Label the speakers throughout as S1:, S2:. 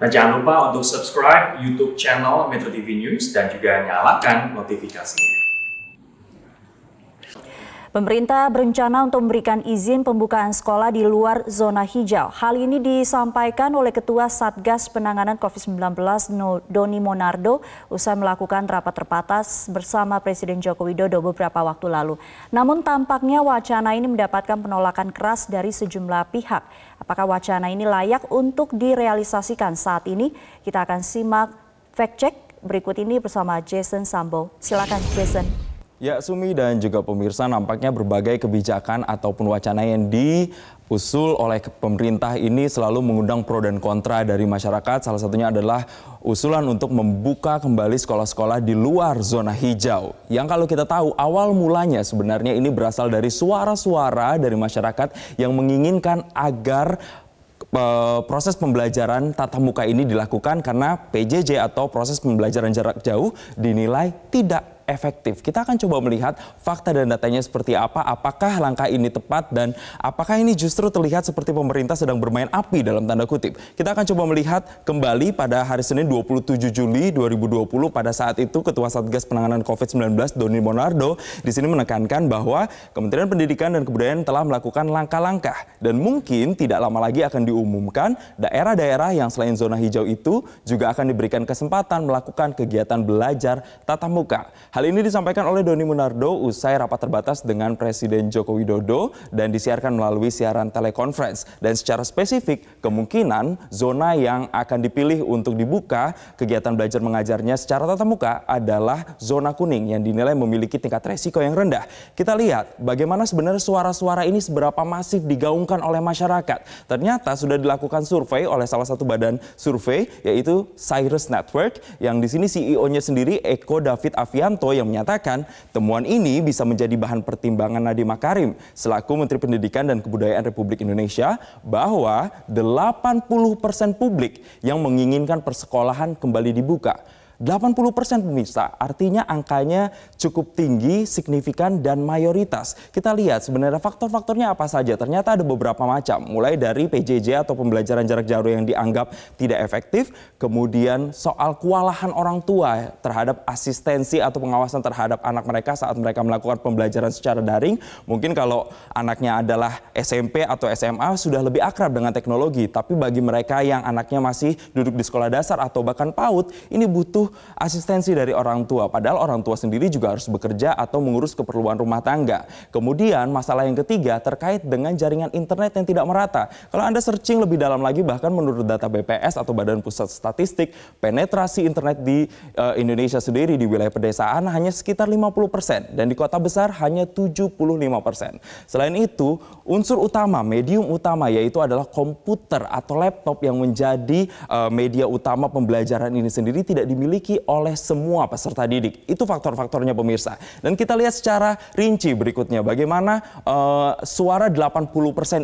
S1: Nah jangan lupa untuk subscribe YouTube channel Metro TV News dan juga nyalakan notifikasinya. Pemerintah berencana untuk memberikan izin pembukaan sekolah di luar zona hijau. Hal ini disampaikan oleh Ketua Satgas Penanganan COVID-19 Doni Monardo usai melakukan rapat terbatas bersama Presiden Joko Widodo beberapa waktu lalu. Namun tampaknya wacana ini mendapatkan penolakan keras dari sejumlah pihak. Apakah wacana ini layak untuk direalisasikan saat ini? Kita akan simak fact check berikut ini bersama Jason Sambo. Silakan Jason. Ya, Sumi dan juga pemirsa nampaknya berbagai kebijakan ataupun wacana yang diusul oleh pemerintah ini selalu mengundang pro dan kontra dari masyarakat. Salah satunya adalah usulan untuk membuka kembali sekolah-sekolah di luar zona hijau. Yang kalau kita tahu awal mulanya sebenarnya ini berasal dari suara-suara dari masyarakat yang menginginkan agar e, proses pembelajaran tatap muka ini dilakukan karena PJJ atau proses pembelajaran jarak jauh dinilai tidak efektif. Kita akan coba melihat fakta dan datanya seperti apa, apakah langkah ini tepat dan apakah ini justru terlihat seperti pemerintah sedang bermain api dalam tanda kutip. Kita akan coba melihat kembali pada hari Senin 27 Juli 2020 pada saat itu Ketua Satgas Penanganan COVID-19 Doni Monardo di sini menekankan bahwa Kementerian Pendidikan dan Kebudayaan telah melakukan langkah-langkah dan mungkin tidak lama lagi akan diumumkan daerah-daerah yang selain zona hijau itu juga akan diberikan kesempatan melakukan kegiatan belajar tatap muka. Hal ini disampaikan oleh Doni Munardo usai rapat terbatas dengan Presiden Joko Widodo dan disiarkan melalui siaran telekonferensi. Dan secara spesifik, kemungkinan zona yang akan dipilih untuk dibuka kegiatan belajar mengajarnya secara tatap muka adalah zona kuning yang dinilai memiliki tingkat resiko yang rendah. Kita lihat bagaimana sebenarnya suara-suara ini seberapa masif digaungkan oleh masyarakat. Ternyata sudah dilakukan survei oleh salah satu badan survei yaitu Cyrus Network yang di sini CEO-nya sendiri Eko David Avianto yang menyatakan temuan ini bisa menjadi bahan pertimbangan Nadiem Makarim selaku Menteri Pendidikan dan Kebudayaan Republik Indonesia bahwa 80% publik yang menginginkan persekolahan kembali dibuka 80 persen pemirsa, artinya angkanya cukup tinggi, signifikan, dan mayoritas. Kita lihat sebenarnya faktor-faktornya apa saja. Ternyata ada beberapa macam, mulai dari PJJ atau pembelajaran jarak jauh yang dianggap tidak efektif, kemudian soal kewalahan orang tua terhadap asistensi atau pengawasan terhadap anak mereka saat mereka melakukan pembelajaran secara daring. Mungkin kalau anaknya adalah SMP atau SMA sudah lebih akrab dengan teknologi, tapi bagi mereka yang anaknya masih duduk di sekolah dasar atau bahkan PAUD, ini butuh asistensi dari orang tua. Padahal orang tua sendiri juga harus bekerja atau mengurus keperluan rumah tangga. Kemudian masalah yang ketiga terkait dengan jaringan internet yang tidak merata. Kalau Anda searching lebih dalam lagi bahkan menurut data BPS atau Badan Pusat Statistik, penetrasi internet di uh, Indonesia sendiri di wilayah pedesaan hanya sekitar 50% dan di kota besar hanya 75%. Selain itu, unsur utama, medium utama yaitu adalah komputer atau laptop yang menjadi uh, media utama pembelajaran ini sendiri tidak dimiliki dimiliki oleh semua peserta didik. Itu faktor-faktornya pemirsa. Dan kita lihat secara rinci berikutnya bagaimana uh, suara 80%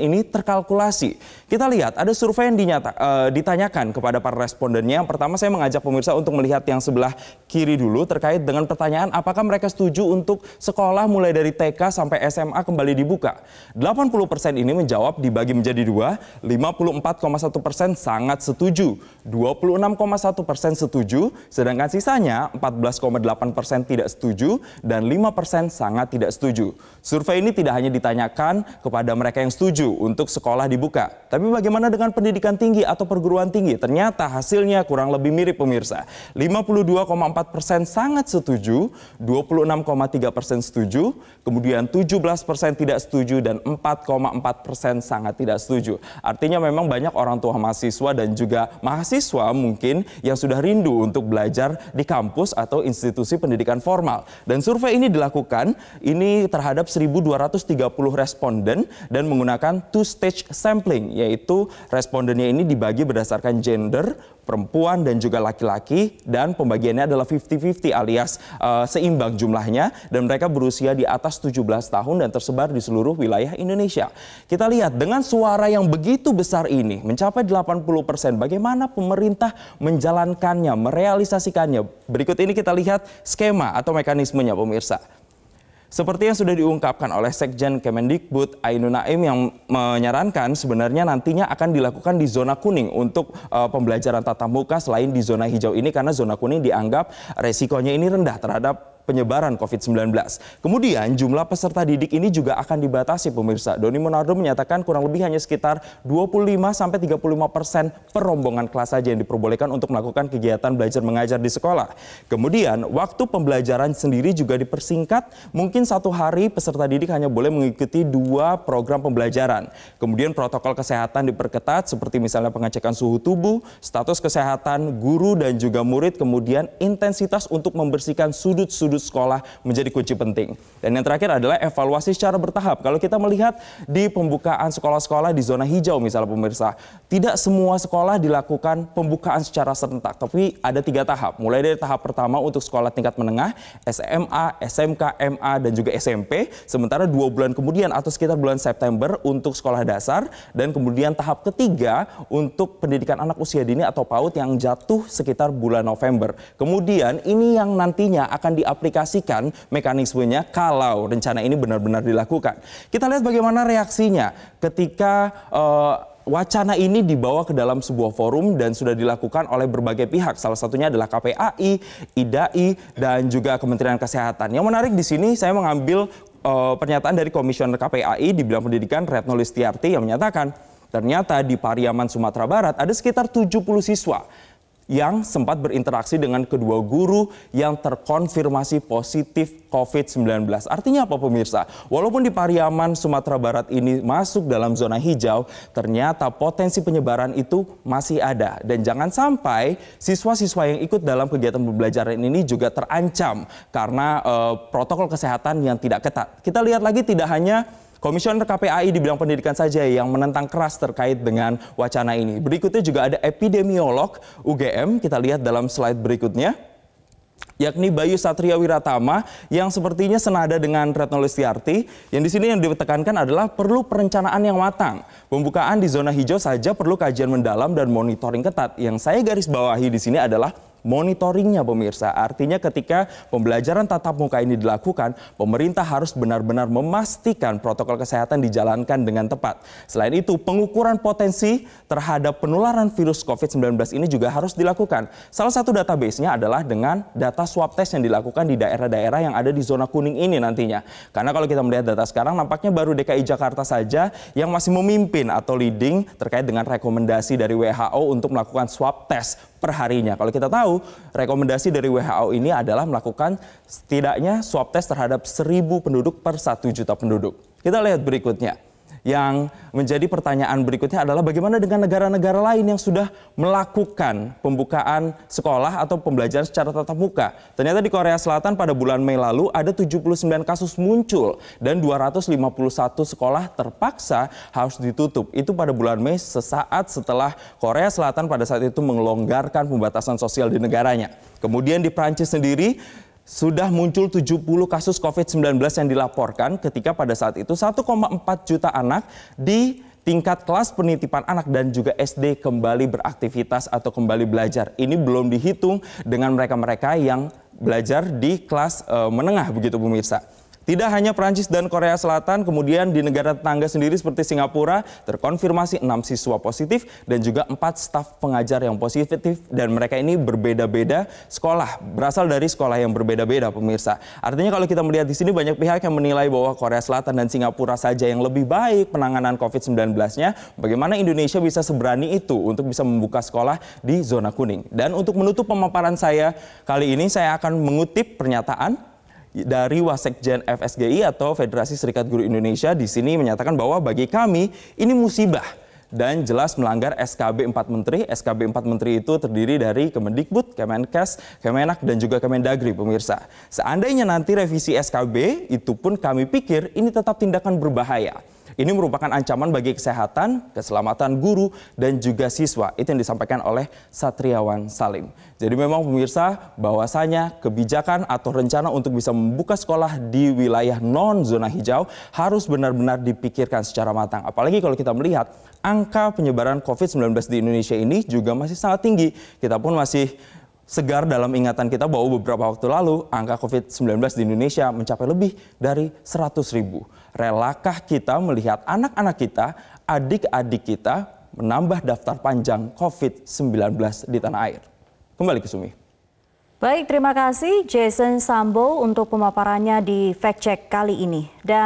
S1: ini terkalkulasi. Kita lihat ada survei yang dinyata, uh, ditanyakan kepada para respondennya. Yang pertama saya mengajak pemirsa untuk melihat yang sebelah kiri dulu terkait dengan pertanyaan apakah mereka setuju untuk sekolah mulai dari TK sampai SMA kembali dibuka. 80% ini menjawab dibagi menjadi dua, 54,1% sangat setuju, 26,1% setuju, Sedangkan sisanya 14,8% persen tidak setuju dan 5% persen sangat tidak setuju. Survei ini tidak hanya ditanyakan kepada mereka yang setuju untuk sekolah dibuka, tapi bagaimana dengan pendidikan tinggi atau perguruan tinggi? Ternyata hasilnya kurang lebih mirip pemirsa. 52,4% persen sangat setuju, 26,3% persen setuju, kemudian 17% persen tidak setuju dan 4,4% persen sangat tidak setuju. Artinya memang banyak orang tua mahasiswa dan juga mahasiswa mungkin yang sudah rindu untuk belajar belajar di kampus atau institusi pendidikan formal. Dan survei ini dilakukan ini terhadap 1.230 responden dan menggunakan two stage sampling yaitu respondennya ini dibagi berdasarkan gender, perempuan dan juga laki-laki dan pembagiannya adalah 50-50 alias uh, seimbang jumlahnya dan mereka berusia di atas 17 tahun dan tersebar di seluruh wilayah Indonesia. Kita lihat dengan suara yang begitu besar ini mencapai 80% bagaimana pemerintah menjalankannya, merealisasikannya. Berikut ini kita lihat skema atau mekanismenya pemirsa. Seperti yang sudah diungkapkan oleh Sekjen Kemendikbud Ainun Naim yang menyarankan sebenarnya nantinya akan dilakukan di zona kuning untuk uh, pembelajaran tatap muka selain di zona hijau ini karena zona kuning dianggap resikonya ini rendah terhadap penyebaran COVID-19. Kemudian jumlah peserta didik ini juga akan dibatasi pemirsa. Doni Monardo menyatakan kurang lebih hanya sekitar 25 35 persen perombongan kelas saja yang diperbolehkan untuk melakukan kegiatan belajar mengajar di sekolah. Kemudian waktu pembelajaran sendiri juga dipersingkat. Mungkin satu hari peserta didik hanya boleh mengikuti dua program pembelajaran. Kemudian protokol kesehatan diperketat seperti misalnya pengecekan suhu tubuh, status kesehatan guru dan juga murid, kemudian intensitas untuk membersihkan sudut-sudut sekolah menjadi kunci penting. Dan yang terakhir adalah evaluasi secara bertahap. Kalau kita melihat di pembukaan sekolah-sekolah di zona hijau misalnya pemirsa, tidak semua sekolah dilakukan pembukaan secara serentak, tapi ada tiga tahap. Mulai dari tahap pertama untuk sekolah tingkat menengah, SMA, SMK, MA, dan juga SMP. Sementara dua bulan kemudian atau sekitar bulan September untuk sekolah dasar. Dan kemudian tahap ketiga untuk pendidikan anak usia dini atau PAUD yang jatuh sekitar bulan November. Kemudian ini yang nantinya akan diaplikasikan mengaplikasikan mekanismenya kalau rencana ini benar-benar dilakukan. Kita lihat bagaimana reaksinya ketika uh, wacana ini dibawa ke dalam sebuah forum dan sudah dilakukan oleh berbagai pihak. Salah satunya adalah KPAI, IDAI, dan juga Kementerian Kesehatan. Yang menarik di sini saya mengambil uh, pernyataan dari Komisioner KPAI di bidang pendidikan Retno Listiarti yang menyatakan ternyata di Pariaman Sumatera Barat ada sekitar 70 siswa yang sempat berinteraksi dengan kedua guru yang terkonfirmasi positif COVID-19. Artinya apa pemirsa? Walaupun di Pariaman, Sumatera Barat ini masuk dalam zona hijau, ternyata potensi penyebaran itu masih ada. Dan jangan sampai siswa-siswa yang ikut dalam kegiatan pembelajaran ini juga terancam karena uh, protokol kesehatan yang tidak ketat. Kita lihat lagi tidak hanya Komisioner KPAI di bidang pendidikan saja yang menentang keras terkait dengan wacana ini. Berikutnya juga ada epidemiolog UGM, kita lihat dalam slide berikutnya yakni Bayu Satria Wiratama yang sepertinya senada dengan Retno Listiarti yang di sini yang ditekankan adalah perlu perencanaan yang matang. Pembukaan di zona hijau saja perlu kajian mendalam dan monitoring ketat. Yang saya garis bawahi di sini adalah monitoringnya pemirsa. Artinya ketika pembelajaran tatap muka ini dilakukan, pemerintah harus benar-benar memastikan protokol kesehatan dijalankan dengan tepat. Selain itu, pengukuran potensi terhadap penularan virus COVID-19 ini juga harus dilakukan. Salah satu database-nya adalah dengan data swab test yang dilakukan di daerah-daerah yang ada di zona kuning ini nantinya. Karena kalau kita melihat data sekarang, nampaknya baru DKI Jakarta saja yang masih memimpin atau leading terkait dengan rekomendasi dari WHO untuk melakukan swab test perharinya. Kalau kita tahu, rekomendasi dari WHO ini adalah melakukan setidaknya swab test terhadap 1000 penduduk per 1 juta penduduk. Kita lihat berikutnya. Yang menjadi pertanyaan berikutnya adalah bagaimana dengan negara-negara lain yang sudah melakukan pembukaan sekolah atau pembelajaran secara tatap muka. Ternyata di Korea Selatan pada bulan Mei lalu ada 79 kasus muncul dan 251 sekolah terpaksa harus ditutup. Itu pada bulan Mei sesaat setelah Korea Selatan pada saat itu mengelonggarkan pembatasan sosial di negaranya. Kemudian di Prancis sendiri sudah muncul 70 kasus COVID-19 yang dilaporkan ketika pada saat itu 1,4 juta anak di tingkat kelas penitipan anak dan juga SD kembali beraktivitas atau kembali belajar. Ini belum dihitung dengan mereka-mereka yang belajar di kelas eh, menengah begitu pemirsa. Tidak hanya Prancis dan Korea Selatan, kemudian di negara tetangga sendiri seperti Singapura terkonfirmasi enam siswa positif dan juga empat staf pengajar yang positif dan mereka ini berbeda-beda sekolah, berasal dari sekolah yang berbeda-beda pemirsa. Artinya kalau kita melihat di sini banyak pihak yang menilai bahwa Korea Selatan dan Singapura saja yang lebih baik penanganan COVID-19-nya, bagaimana Indonesia bisa seberani itu untuk bisa membuka sekolah di zona kuning. Dan untuk menutup pemaparan saya kali ini saya akan mengutip pernyataan dari Wasekjen FSGI atau Federasi Serikat Guru Indonesia di sini menyatakan bahwa bagi kami ini musibah dan jelas melanggar SKB 4 Menteri. SKB 4 Menteri itu terdiri dari Kemendikbud, Kemenkes, Kemenak, dan juga Kemendagri, pemirsa. Seandainya nanti revisi SKB, itu pun kami pikir ini tetap tindakan berbahaya. Ini merupakan ancaman bagi kesehatan, keselamatan guru, dan juga siswa. Itu yang disampaikan oleh Satriawan Salim. Jadi memang pemirsa, bahwasanya kebijakan atau rencana untuk bisa membuka sekolah di wilayah non-zona hijau harus benar-benar dipikirkan secara matang. Apalagi kalau kita melihat angka penyebaran COVID-19 di Indonesia ini juga masih sangat tinggi. Kita pun masih segar dalam ingatan kita bahwa beberapa waktu lalu angka COVID-19 di Indonesia mencapai lebih dari 100 ribu. Relakah kita melihat anak-anak kita, adik-adik kita menambah daftar panjang COVID-19 di tanah air? Kembali ke Sumi. Baik, terima kasih Jason Sambo untuk pemaparannya di Fact Check kali ini. Dan